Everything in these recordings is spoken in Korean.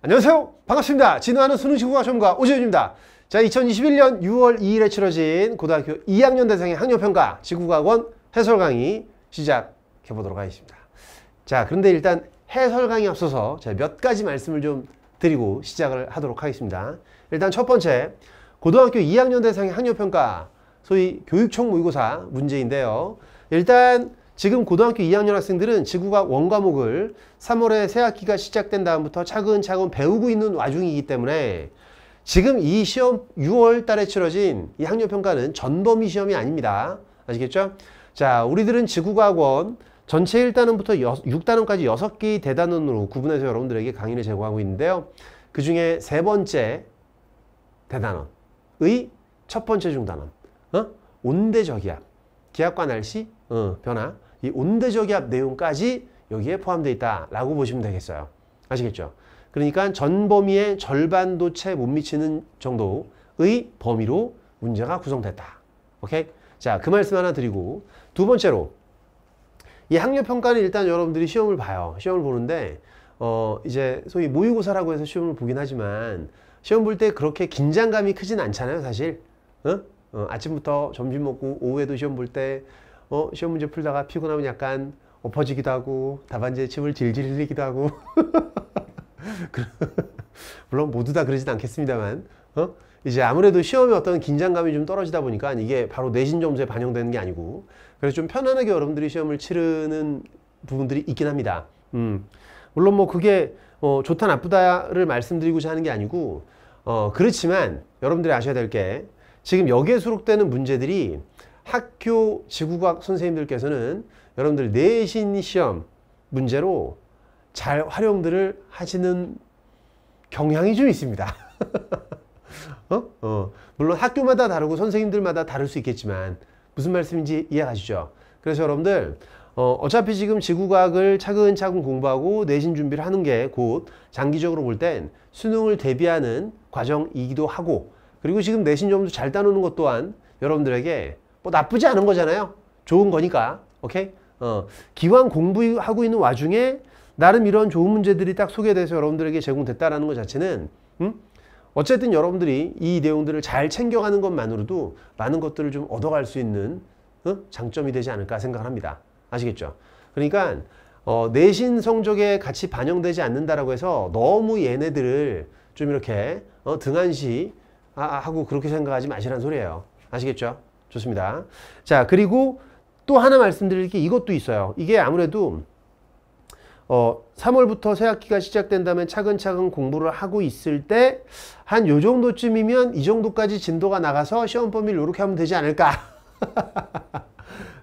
안녕하세요. 반갑습니다. 진화하는 수능신구가 전문가 오지훈입니다. 자, 2021년 6월 2일에 치러진 고등학교 2학년 대상의 학력평가 지구과학원 해설 강의 시작해 보도록 하겠습니다. 자, 그런데 일단 해설 강의 앞서서 제가 몇 가지 말씀을 좀 드리고 시작을 하도록 하겠습니다. 일단 첫 번째, 고등학교 2학년 대상의 학력평가 소위 교육청 모의고사 문제인데요. 일단 지금 고등학교 2학년 학생들은 지구가 원과목을 3월에 새학기가 시작된 다음부터 차근차근 배우고 있는 와중이기 때문에 지금 이 시험 6월 달에 치러진 이 학력평가는 전범위 시험이 아닙니다. 아시겠죠? 자, 우리들은 지구과학원 전체 1단원부터 6단원까지 6개의 대단원으로 구분해서 여러분들에게 강의를 제공하고 있는데요. 그 중에 세 번째 대단원의 첫 번째 중단원, 어? 온대저기압, 기압과 날씨, 어, 변화, 이 온대저기압 내용까지 여기에 포함되어 있다라고 보시면 되겠어요. 아시겠죠? 그러니까 전 범위의 절반도 채 못 미치는 정도의 범위로 문제가 구성됐다. 오케이? 자, 그 말씀 하나 드리고 두 번째로 이 학력 평가는 일단 여러분들이 시험을 봐요. 시험을 보는데 어 이제 소위 모의고사라고 해서 시험을 보긴 하지만 시험 볼 때 그렇게 긴장감이 크진 않잖아요, 사실. 어? 어 아침부터 점심 먹고 오후에도 시험 볼때 어, 시험 문제 풀다가 피곤하면 약간 엎어지기도 하고 답안지에 침을 질질 흘리기도 하고 물론 모두 다 그러진 않겠습니다만 어? 이제 아무래도 시험에 어떤 긴장감이 좀 떨어지다 보니까 이게 바로 내신 점수에 반영되는 게 아니고 그래서 좀 편안하게 여러분들이 시험을 치르는 부분들이 있긴 합니다. 음. 물론 뭐 그게 어, 좋다 나쁘다를 말씀드리고자 하는 게 아니고 어, 그렇지만 여러분들이 아셔야 될 게 지금 여기에 수록되는 문제들이 학교 지구과학 선생님들께서는 여러분들 내신 시험 문제로 잘 활용들을 하시는 경향이 좀 있습니다. 어? 어. 물론 학교마다 다르고 선생님들마다 다를 수 있겠지만 무슨 말씀인지 이해가시죠? 그래서 여러분들 어, 차피 지금 지구과학을 차근차근 공부하고 내신 준비를 하는 게 곧 장기적으로 볼 땐 수능을 대비하는 과정이기도 하고 그리고 지금 내신 점수 잘 따놓는 것 또한 여러분들에게 뭐 나쁘지 않은 거잖아요. 좋은 거니까. 오케이? 어, 기왕 공부하고 있는 와중에 나름 이런 좋은 문제들이 딱 소개돼서 여러분들에게 제공됐다라는 것 자체는 음? 어쨌든 여러분들이 이 내용들을 잘 챙겨가는 것만으로도 많은 것들을 좀 얻어갈 수 있는 어? 장점이 되지 않을까 생각합니다. 아시겠죠? 그러니까 어, 내신 성적에 같이 반영되지 않는다라고 해서 너무 얘네들을 좀 이렇게 어, 등한시 아, 하고 그렇게 생각하지 마시란 소리예요. 아시겠죠? 좋습니다. 자, 그리고 또 하나 말씀드릴 게 이것도 있어요. 이게 아무래도 어, 3월부터 새학기가 시작된다면 차근차근 공부를 하고 있을 때 한 요 정도쯤이면 이 정도까지 진도가 나가서 시험 범위를 이렇게 하면 되지 않을까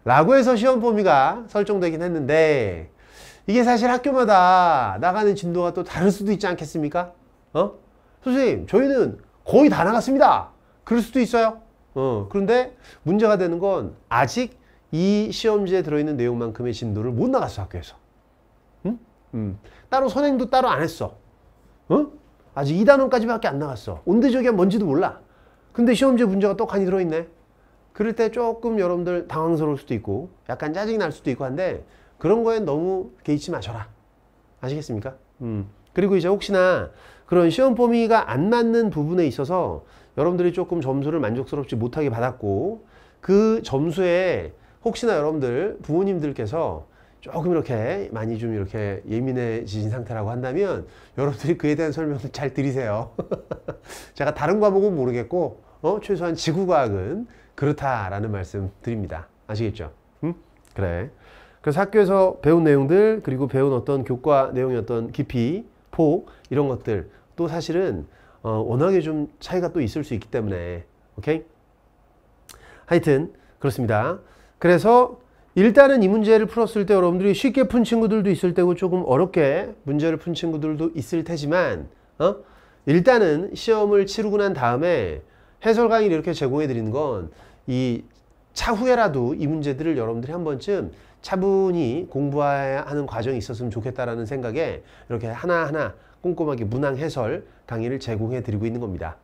라고 해서 시험 범위가 설정되긴 했는데 이게 사실 학교마다 나가는 진도가 또 다를 수도 있지 않겠습니까? 어? 선생님 저희는 거의 다 나갔습니다 그럴 수도 있어요 어, 그런데 문제가 되는 건 아직 이 시험지에 들어있는 내용만큼의 진도를 못 나갔어 학교에서. 응? 음. 따로 선행도 따로 안 했어. 어? 아직 2단원까지밖에 안 나갔어. 온대적이야 뭔지도 몰라. 근데 시험지 에 문제가 또간이 들어있네. 그럴 때 조금 여러분들 당황스러울 수도 있고 약간 짜증이 날 수도 있고 한데 그런 거에 너무 개의치 마셔라. 아시겠습니까? 음. 그리고 이제 혹시나 그런 시험 범위가 안 맞는 부분에 있어서 여러분들이 조금 점수를 만족스럽지 못하게 받았고 그 점수에 혹시나 여러분들 부모님들께서 조금 이렇게 많이 좀 이렇게 예민해지신 상태라고 한다면 여러분들이 그에 대한 설명을 잘 드리세요. 제가 다른 과목은 모르겠고 어? 최소한 지구과학은 그렇다라는 말씀 드립니다. 아시겠죠? 음? 그래. 그래서 학교에서 배운 내용들 그리고 배운 어떤 교과 내용이 어떤 깊이 폭 이런 것들 또 사실은 어, 워낙에 좀 차이가 또 있을 수 있기 때문에 오케이 하여튼 그렇습니다 그래서 일단은 이 문제를 풀었을 때 여러분들이 쉽게 푼 친구들도 있을 테고 조금 어렵게 문제를 푼 친구들도 있을 테지만 어? 일단은 시험을 치르고 난 다음에 해설 강의를 이렇게 제공해 드리는 건이 차후에라도 이 문제들을 여러분들이 한 번쯤 차분히 공부하는 과정이 있었으면 좋겠다라는 생각에 이렇게 하나하나 꼼꼼하게 문항 해설 강의를 제공해 드리고 있는 겁니다.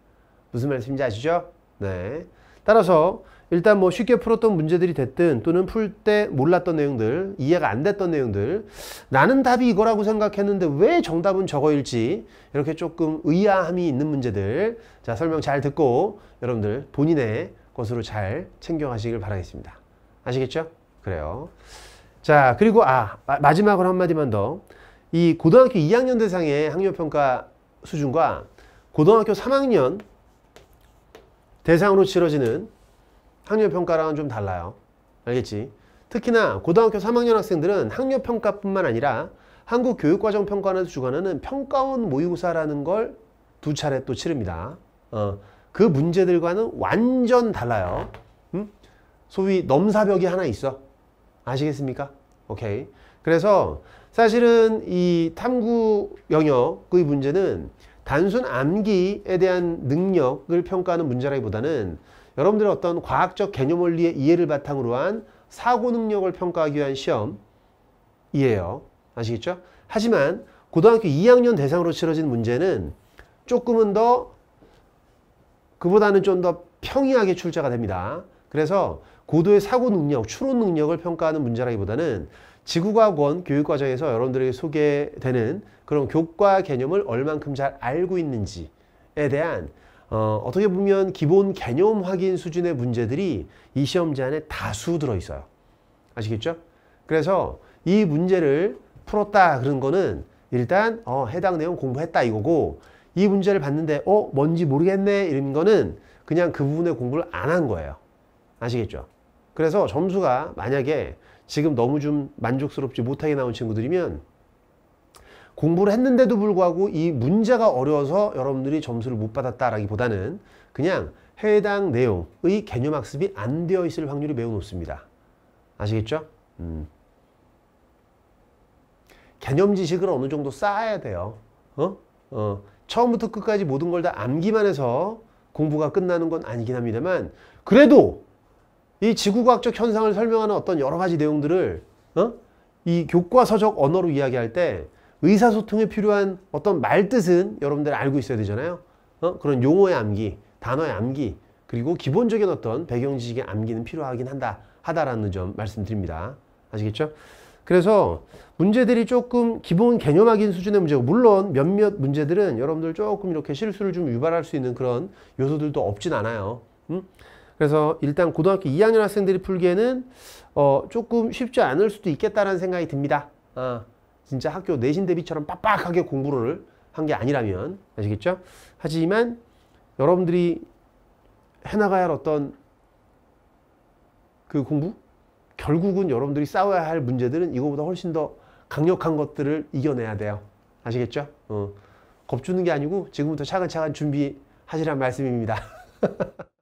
무슨 말씀인지 아시죠? 네. 따라서 일단 뭐 쉽게 풀었던 문제들이 됐든 또는 풀 때 몰랐던 내용들, 이해가 안 됐던 내용들 나는 답이 이거라고 생각했는데 왜 정답은 저거일지 이렇게 조금 의아함이 있는 문제들 자 설명 잘 듣고 여러분들 본인의 것으로 잘 챙겨가시길 바라겠습니다. 아시겠죠? 그래요. 자, 그리고 아, 마지막으로 한마디만 더. 이 고등학교 2학년 대상의 학력평가 수준과 고등학교 3학년 대상으로 치러지는 학력평가랑은 좀 달라요. 알겠지? 특히나 고등학교 3학년 학생들은 학력평가뿐만 아니라 한국교육과정평가원에서 주관하는 평가원 모의고사라는 걸 두 차례 또 치릅니다. 어, 그 문제들과는 완전 달라요. 음? 소위 넘사벽이 하나 있어. 아시겠습니까? 오케이. 그래서 사실은 이 탐구 영역의 문제는 단순 암기에 대한 능력을 평가하는 문제라기보다는 여러분들의 어떤 과학적 개념 원리의 이해를 바탕으로 한 사고 능력을 평가하기 위한 시험이에요. 아시겠죠? 하지만 고등학교 2학년 대상으로 치러진 문제는 조금은 더 그보다는 좀 더 평이하게 출제가 됩니다. 그래서 고도의 사고 능력, 추론 능력을 평가하는 문제라기보다는 지구과학원 교육과정에서 여러분들에게 소개되는 그런 교과 개념을 얼만큼 잘 알고 있는지에 대한 어, 어떻게 보면 기본 개념 확인 수준의 문제들이 이 시험지 안에 다수 들어있어요. 아시겠죠? 그래서 이 문제를 풀었다 그런 거는 일단 어, 해당 내용 공부했다 이거고 이 문제를 봤는데 어 뭔지 모르겠네 이런 거는 그냥 그 부분의 공부를 안 한 거예요. 아시겠죠? 그래서 점수가 만약에 지금 너무 좀 만족스럽지 못하게 나온 친구들이면 공부를 했는데도 불구하고 이 문제가 어려워서 여러분들이 점수를 못 받았다라기보다는 그냥 해당 내용의 개념 학습이 안 되어 있을 확률이 매우 높습니다. 아시겠죠? 음. 개념 지식을 어느 정도 쌓아야 돼요. 어? 어. 처음부터 끝까지 모든 걸 다 암기만 해서 공부가 끝나는 건 아니긴 합니다만 그래도 이 지구과학적 현상을 설명하는 어떤 여러 가지 내용들을 어? 이 교과서적 언어로 이야기할 때 의사소통에 필요한 어떤 말뜻은 여러분들 알고 있어야 되잖아요. 어? 그런 용어의 암기, 단어의 암기, 그리고 기본적인 어떤 배경 지식의 암기는 필요하긴 한다 하다라는 점 말씀드립니다. 아시겠죠? 그래서 문제들이 조금 기본 개념학인 수준의 문제고 물론 몇몇 문제들은 여러분들 조금 이렇게 실수를 좀 유발할 수 있는 그런 요소들도 없진 않아요. 음? 그래서 일단 고등학교 2학년 학생들이 풀기에는 어, 조금 쉽지 않을 수도 있겠다라는 생각이 듭니다. 아 진짜 학교 내신 대비처럼 빡빡하게 공부를 한 게 아니라면 아시겠죠? 하지만 여러분들이 해나가야 할 어떤 그 공부? 결국은 여러분들이 싸워야 할 문제들은 이거보다 훨씬 더 강력한 것들을 이겨내야 돼요. 아시겠죠? 어. 겁주는 게 아니고 지금부터 차근차근 준비하시란 말씀입니다.